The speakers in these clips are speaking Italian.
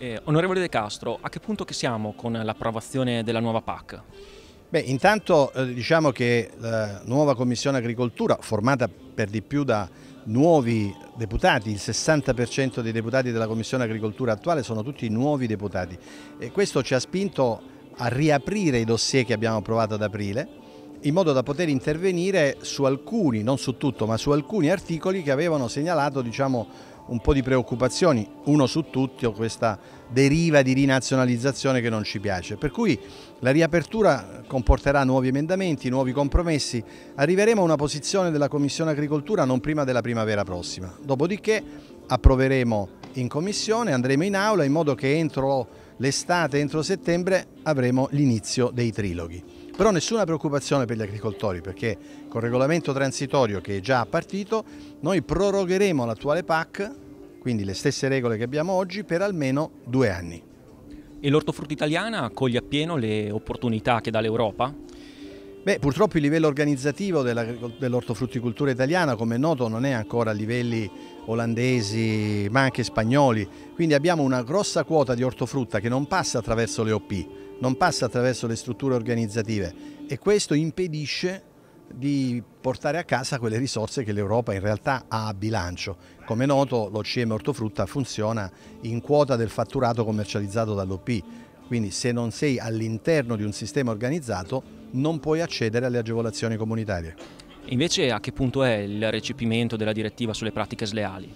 Eh, onorevole De Castro, a che punto che siamo con l'approvazione della nuova PAC? Beh, intanto eh, diciamo che la nuova Commissione Agricoltura, formata per di più da nuovi deputati, il 60% dei deputati della Commissione Agricoltura attuale sono tutti nuovi deputati e questo ci ha spinto a riaprire i dossier che abbiamo approvato ad aprile in modo da poter intervenire su alcuni, non su tutto, ma su alcuni articoli che avevano segnalato diciamo, un po' di preoccupazioni, uno su tutti o questa deriva di rinazionalizzazione che non ci piace. Per cui la riapertura comporterà nuovi emendamenti, nuovi compromessi, arriveremo a una posizione della Commissione Agricoltura non prima della primavera prossima, dopodiché approveremo in Commissione, andremo in Aula in modo che entro l'estate, entro settembre avremo l'inizio dei triloghi. Però nessuna preoccupazione per gli agricoltori perché col regolamento transitorio che è già partito noi prorogheremo l'attuale PAC quindi le stesse regole che abbiamo oggi per almeno due anni. E l'ortofrutta italiana accoglie appieno le opportunità che dà l'Europa? Beh, purtroppo il livello organizzativo dell'ortofrutticoltura italiana, come è noto, non è ancora a livelli olandesi, ma anche spagnoli. Quindi abbiamo una grossa quota di ortofrutta che non passa attraverso le OP, non passa attraverso le strutture organizzative e questo impedisce di portare a casa quelle risorse che l'Europa in realtà ha a bilancio. Come noto l'OCM ortofrutta funziona in quota del fatturato commercializzato dall'OP, quindi se non sei all'interno di un sistema organizzato non puoi accedere alle agevolazioni comunitarie. Invece a che punto è il recepimento della direttiva sulle pratiche sleali?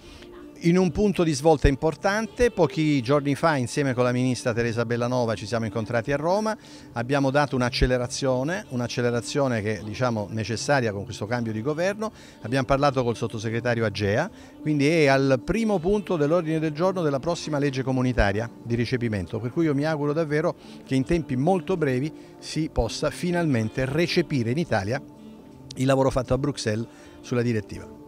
in un punto di svolta importante. Pochi giorni fa insieme con la ministra Teresa Bellanova ci siamo incontrati a Roma, abbiamo dato un'accelerazione, un'accelerazione che diciamo necessaria con questo cambio di governo, abbiamo parlato col sottosegretario Agea, quindi è al primo punto dell'ordine del giorno della prossima legge comunitaria di recepimento, per cui io mi auguro davvero che in tempi molto brevi si possa finalmente recepire in Italia il lavoro fatto a Bruxelles sulla direttiva.